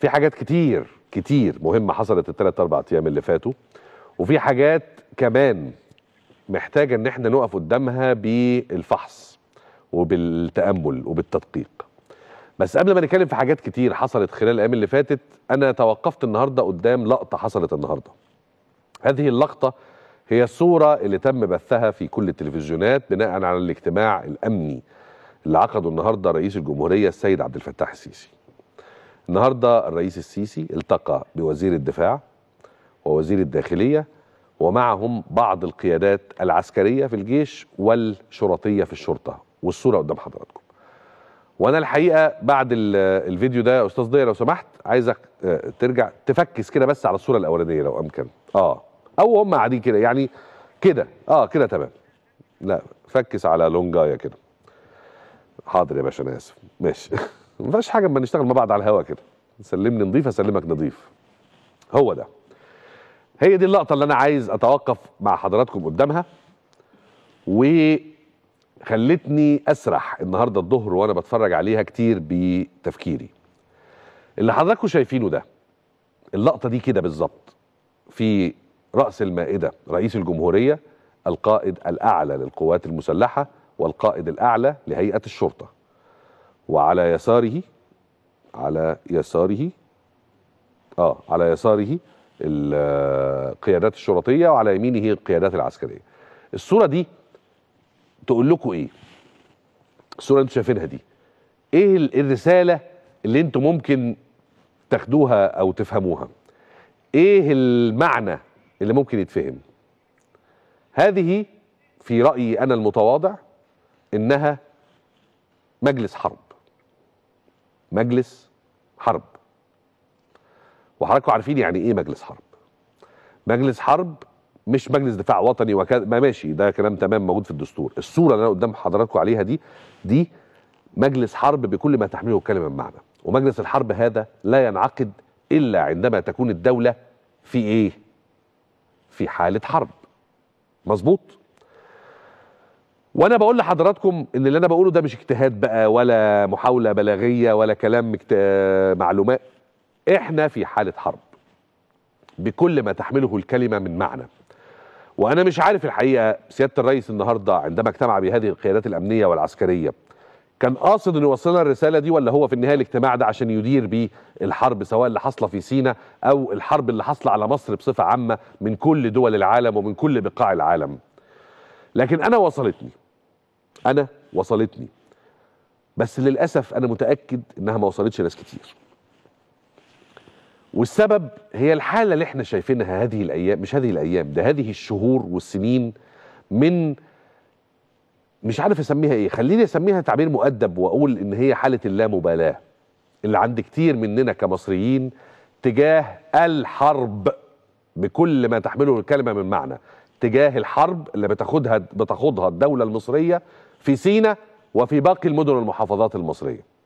في حاجات كتير كتير مهمه حصلت الثلاث اربع ايام اللي فاتوا وفي حاجات كمان محتاجه ان احنا نقف قدامها بالفحص وبالتامل وبالتدقيق بس قبل ما نتكلم في حاجات كتير حصلت خلال الايام اللي فاتت انا توقفت النهارده قدام لقطه حصلت النهارده هذه اللقطه هي الصوره اللي تم بثها في كل التلفزيونات بناء على الاجتماع الامني اللي عقده النهارده رئيس الجمهوريه السيد عبد الفتاح السيسي النهارده الرئيس السيسي التقى بوزير الدفاع ووزير الداخليه ومعهم بعض القيادات العسكريه في الجيش والشرطيه في الشرطه والصوره قدام حضراتكم. وانا الحقيقه بعد الفيديو ده يا استاذ ضياء لو سمحت عايزك آه، ترجع تفكس كده بس على الصوره الاولانيه لو امكن. اه او هم قاعدين كده يعني كده اه كده تمام. لا فكس على لونجايا كده. حاضر يا باشا انا اسف ماشي ما فيهاش حاجه اما نشتغل مع بعض على الهوا كده سلمني نظيف اسلمك نظيف هو ده هي دي اللقطه اللي انا عايز اتوقف مع حضراتكم قدامها وخلتني اسرح النهارده الظهر وانا بتفرج عليها كتير بتفكيري اللي حضراتكم شايفينه ده اللقطه دي كده بالظبط في راس المائده رئيس الجمهوريه القائد الاعلى للقوات المسلحه والقائد الاعلى لهيئه الشرطه وعلى يساره على يساره اه على يساره القيادات الشرطيه وعلى يمينه القيادات العسكريه الصوره دي تقول لكم ايه الصوره اللي انتم شايفينها دي ايه, إيه الرساله اللي انتم ممكن تاخدوها او تفهموها ايه المعنى اللي ممكن يتفهم هذه في رايي انا المتواضع انها مجلس حرب مجلس حرب وحضراتكم عارفين يعني ايه مجلس حرب مجلس حرب مش مجلس دفاع وطني وكذا ما ماشي ده كلام تمام موجود في الدستور الصوره اللي انا قدام حضراتكم عليها دي دي مجلس حرب بكل ما تحمله الكلمه من معنى ومجلس الحرب هذا لا ينعقد الا عندما تكون الدوله في ايه في حاله حرب مظبوط وانا بقول لحضراتكم ان اللي انا بقوله ده مش اجتهاد بقى ولا محاوله بلاغيه ولا كلام مكت... معلومات احنا في حاله حرب بكل ما تحمله الكلمه من معنى وانا مش عارف الحقيقه سياده الرئيس النهارده عندما اجتمع بهذه القيادات الامنيه والعسكريه كان قاصد انه يوصلنا الرساله دي ولا هو في النهايه الاجتماع ده عشان يدير بيه الحرب سواء اللي حاصله في سينا او الحرب اللي حاصله على مصر بصفه عامه من كل دول العالم ومن كل بقاع العالم لكن انا وصلتني انا وصلتني بس للاسف انا متاكد انها ما وصلتش ناس كتير والسبب هي الحاله اللي احنا شايفينها هذه الايام مش هذه الايام ده هذه الشهور والسنين من مش عارف اسميها ايه خليني اسميها تعبير مؤدب واقول ان هي حاله اللامبالاه اللي عند كتير مننا كمصريين تجاه الحرب بكل ما تحمله الكلمه من معنى تجاه الحرب اللي بتاخدها بتاخدها الدوله المصريه في سينا وفي باقي المدن والمحافظات المصريه